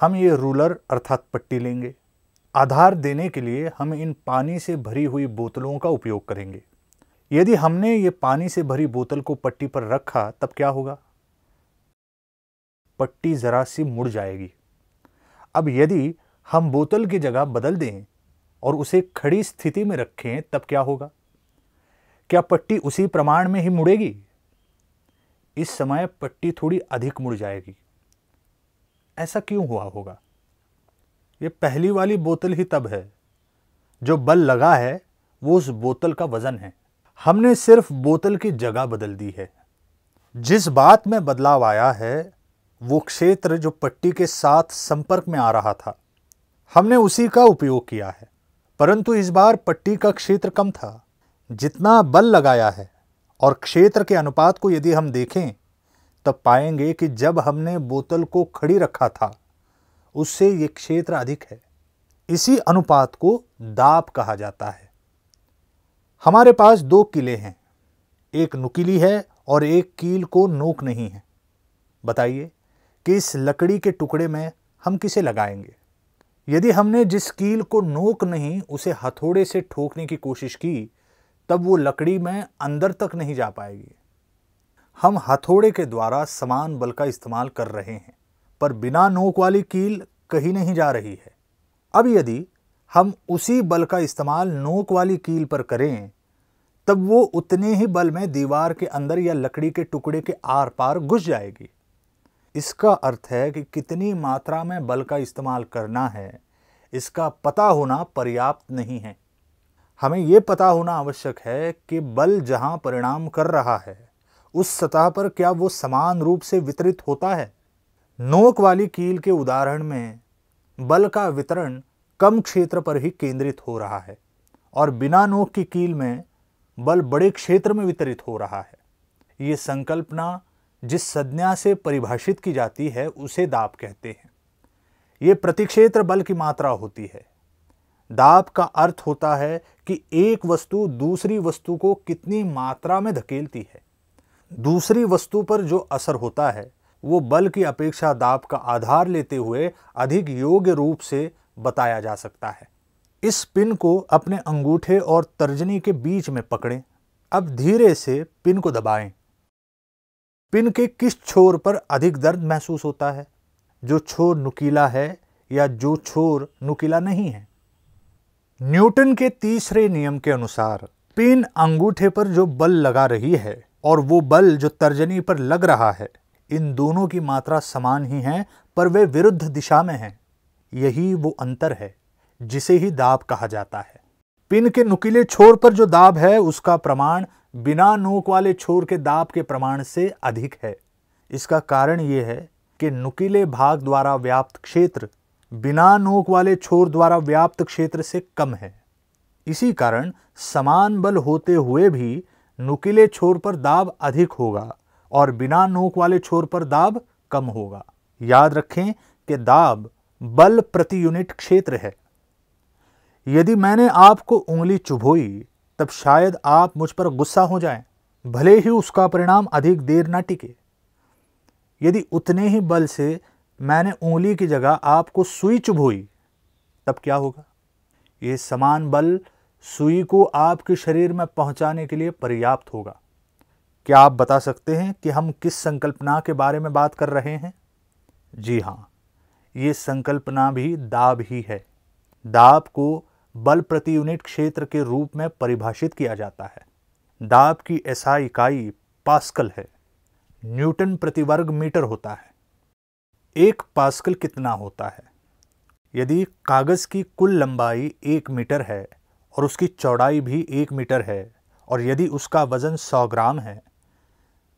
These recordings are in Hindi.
हम ये रूलर अर्थात पट्टी लेंगे आधार देने के लिए हम इन पानी से भरी हुई बोतलों का उपयोग करेंगे यदि हमने ये पानी से भरी बोतल को पट्टी पर रखा तब क्या होगा पट्टी ज़रा सी मुड़ जाएगी अब यदि हम बोतल की जगह बदल दें और उसे खड़ी स्थिति में रखें तब क्या होगा क्या पट्टी उसी प्रमाण में ही मुड़ेगी इस समय पट्टी थोड़ी अधिक मुड़ जाएगी ऐसा क्यों हुआ होगा ये पहली वाली बोतल ही तब है जो बल लगा है वो उस बोतल का वज़न है हमने सिर्फ बोतल की जगह बदल दी है जिस बात में बदलाव आया है वो क्षेत्र जो पट्टी के साथ संपर्क में आ रहा था हमने उसी का उपयोग किया है परंतु इस बार पट्टी का क्षेत्र कम था जितना बल लगाया है और क्षेत्र के अनुपात को यदि हम देखें तब पाएंगे कि जब हमने बोतल को खड़ी रखा था उससे ये क्षेत्र अधिक है इसी अनुपात को दाप कहा जाता है हमारे पास दो किले हैं एक नुकीली है और एक कील को नोक नहीं है बताइए कि इस लकड़ी के टुकड़े में हम किसे लगाएंगे यदि हमने जिस कील को नोक नहीं उसे हथौड़े से ठोकने की कोशिश की तब वो लकड़ी में अंदर तक नहीं जा पाएगी हम हथौड़े के द्वारा समान बल का इस्तेमाल कर रहे हैं पर बिना नोक वाली कील कहीं नहीं जा रही है अब यदि हम उसी बल का इस्तेमाल नोक वाली कील पर करें तब वो उतने ही बल में दीवार के अंदर या लकड़ी के टुकड़े के आर पार घुस जाएगी इसका अर्थ है कि कितनी मात्रा में बल का इस्तेमाल करना है इसका पता होना पर्याप्त नहीं है हमें ये पता होना आवश्यक है कि बल जहाँ परिणाम कर रहा है उस सतह पर क्या वो समान रूप से वितरित होता है नोक वाली कील के उदाहरण में बल का वितरण कम क्षेत्र पर ही केंद्रित हो रहा है और बिना नोक की कील में बल बड़े क्षेत्र में वितरित हो रहा है ये संकल्पना जिस संज्ञा से परिभाषित की जाती है उसे दाप कहते हैं ये प्रतिक्षेत्र बल की मात्रा होती है दाप का अर्थ होता है कि एक वस्तु दूसरी वस्तु को कितनी मात्रा में धकेलती है दूसरी वस्तु पर जो असर होता है वो बल की अपेक्षा दाब का आधार लेते हुए अधिक योग्य रूप से बताया जा सकता है इस पिन को अपने अंगूठे और तर्जनी के बीच में पकड़ें अब धीरे से पिन को दबाएं। पिन के किस छोर पर अधिक दर्द महसूस होता है जो छोर नुकीला है या जो छोर नुकीला नहीं है न्यूटन के तीसरे नियम के अनुसार पिन अंगूठे पर जो बल लगा रही है और वो बल जो तर्जनी पर लग रहा है इन दोनों की मात्रा समान ही है पर वे विरुद्ध दिशा में हैं यही वो अंतर है जिसे ही दाब कहा जाता है पिन के नुकीले छोर पर जो दाब है उसका प्रमाण बिना नोक वाले छोर के दाब के प्रमाण से अधिक है इसका कारण यह है कि नुकीले भाग द्वारा व्याप्त क्षेत्र बिना नोक वाले छोर द्वारा व्याप्त क्षेत्र से कम है इसी कारण समान बल होते हुए भी नुकीले छोर पर दाब अधिक होगा और बिना नोक वाले छोर पर दाब कम होगा याद रखें कि दाब बल प्रति यूनिट क्षेत्र है यदि मैंने आपको उंगली चुभोई तब शायद आप मुझ पर गुस्सा हो जाएं, भले ही उसका परिणाम अधिक देर ना टिके यदि उतने ही बल से मैंने उंगली की जगह आपको सुई चुभोई तब क्या होगा ये समान बल सुई को आपके शरीर में पहुंचाने के लिए पर्याप्त होगा क्या आप बता सकते हैं कि हम किस संकल्पना के बारे में बात कर रहे हैं जी हाँ ये संकल्पना भी दाब ही है दाब को बल प्रति यूनिट क्षेत्र के रूप में परिभाषित किया जाता है दाब की ऐसा इकाई पास्कल है न्यूटन प्रति वर्ग मीटर होता है एक पास्कल कितना होता है यदि कागज़ की कुल लंबाई एक मीटर है और उसकी चौड़ाई भी एक मीटर है और यदि उसका वज़न सौ ग्राम है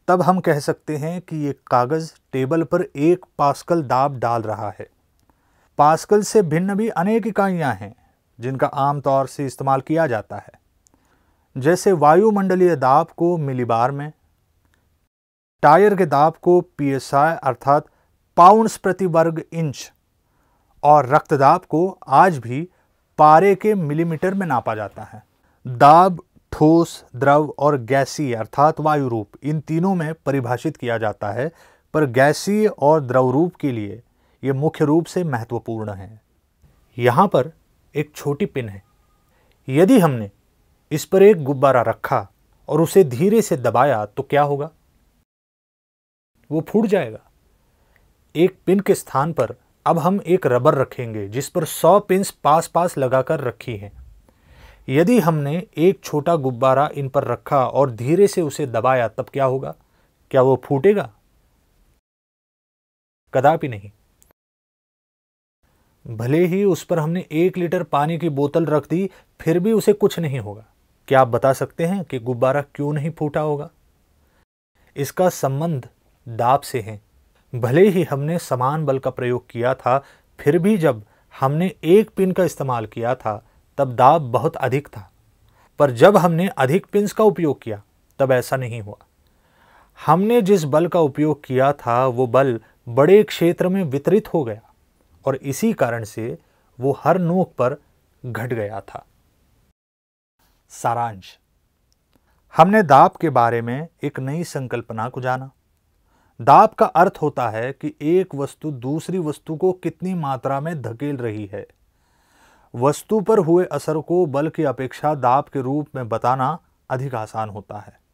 तब हम कह सकते हैं कि ये कागज़ टेबल पर एक पास्कल दाब डाल रहा है पास्कल से भिन्न भी अनेक इकाइयाँ हैं जिनका आमतौर से इस्तेमाल किया जाता है जैसे वायुमंडलीय दाब को मिलीबार में टायर के दाब को पीएसआई अर्थात पाउंड्स प्रति वर्ग इंच और रक्तदाब को आज भी पारे के मिलीमीटर में नापा जाता है दाब ठोस द्रव और गैसीय अर्थात वायु रूप इन तीनों में परिभाषित किया जाता है पर गैसीय और द्रव रूप के लिए ये मुख्य रूप से महत्वपूर्ण है यहाँ पर एक छोटी पिन है यदि हमने इस पर एक गुब्बारा रखा और उसे धीरे से दबाया तो क्या होगा वो फूट जाएगा एक पिन के स्थान पर अब हम एक रबर रखेंगे जिस पर सौ पिंस पास पास लगाकर रखी हैं यदि हमने एक छोटा गुब्बारा इन पर रखा और धीरे से उसे दबाया तब क्या होगा क्या वो फूटेगा कदापि नहीं भले ही उस पर हमने एक लीटर पानी की बोतल रख दी फिर भी उसे कुछ नहीं होगा क्या आप बता सकते हैं कि गुब्बारा क्यों नहीं फूटा होगा इसका संबंध दाब से है भले ही हमने समान बल का प्रयोग किया था फिर भी जब हमने एक पिन का इस्तेमाल किया था तब दाब बहुत अधिक था पर जब हमने अधिक पिंस का उपयोग किया तब ऐसा नहीं हुआ हमने जिस बल का उपयोग किया था वो बल बड़े क्षेत्र में वितरित हो गया और इसी कारण से वो हर नोक पर घट गया था सारांश हमने दाब के बारे में एक नई संकल्पना को जाना दाब का अर्थ होता है कि एक वस्तु दूसरी वस्तु को कितनी मात्रा में धकेल रही है वस्तु पर हुए असर को बल की अपेक्षा दाब के रूप में बताना अधिक आसान होता है